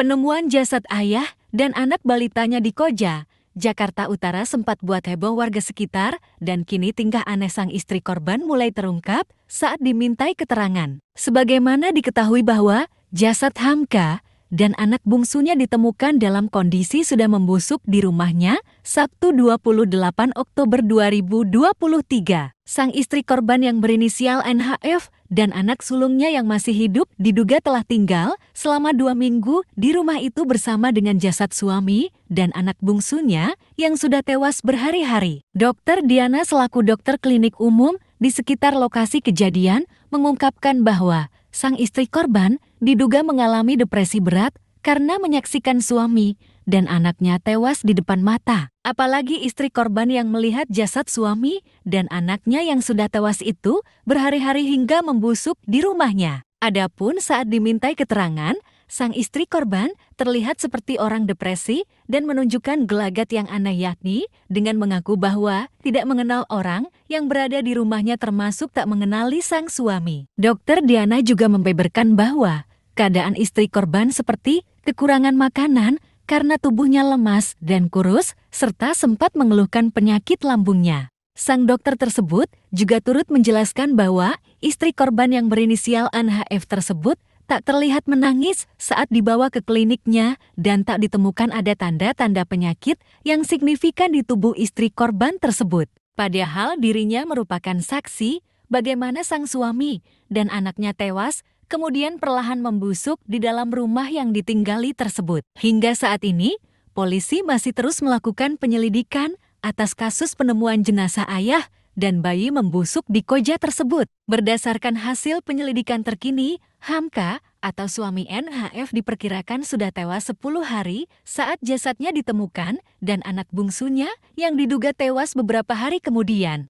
Penemuan jasad ayah dan anak balitanya di Koja, Jakarta Utara sempat buat heboh warga sekitar dan kini tingkah aneh sang istri korban mulai terungkap saat dimintai keterangan. Sebagaimana diketahui bahwa jasad Hamka dan anak bungsunya ditemukan dalam kondisi sudah membusuk di rumahnya Sabtu 28 Oktober 2023 sang istri korban yang berinisial NHF dan anak sulungnya yang masih hidup diduga telah tinggal selama dua minggu di rumah itu bersama dengan jasad suami dan anak bungsunya yang sudah tewas berhari-hari. Dokter Diana selaku dokter klinik umum di sekitar lokasi kejadian mengungkapkan bahwa sang istri korban diduga mengalami depresi berat karena menyaksikan suami dan anaknya tewas di depan mata. Apalagi istri korban yang melihat jasad suami dan anaknya yang sudah tewas itu berhari-hari hingga membusuk di rumahnya. Adapun saat dimintai keterangan, sang istri korban terlihat seperti orang depresi dan menunjukkan gelagat yang aneh yakni dengan mengaku bahwa tidak mengenal orang yang berada di rumahnya termasuk tak mengenali sang suami. Dokter Diana juga membeberkan bahwa keadaan istri korban seperti kekurangan makanan karena tubuhnya lemas dan kurus, serta sempat mengeluhkan penyakit lambungnya. Sang dokter tersebut juga turut menjelaskan bahwa istri korban yang berinisial N.H.F tersebut tak terlihat menangis saat dibawa ke kliniknya dan tak ditemukan ada tanda-tanda penyakit yang signifikan di tubuh istri korban tersebut. Padahal dirinya merupakan saksi bagaimana sang suami dan anaknya tewas kemudian perlahan membusuk di dalam rumah yang ditinggali tersebut. Hingga saat ini, polisi masih terus melakukan penyelidikan atas kasus penemuan jenazah ayah dan bayi membusuk di koja tersebut. Berdasarkan hasil penyelidikan terkini, Hamka atau suami NHF diperkirakan sudah tewas 10 hari saat jasadnya ditemukan dan anak bungsunya yang diduga tewas beberapa hari kemudian.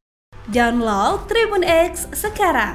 Download Tribun X sekarang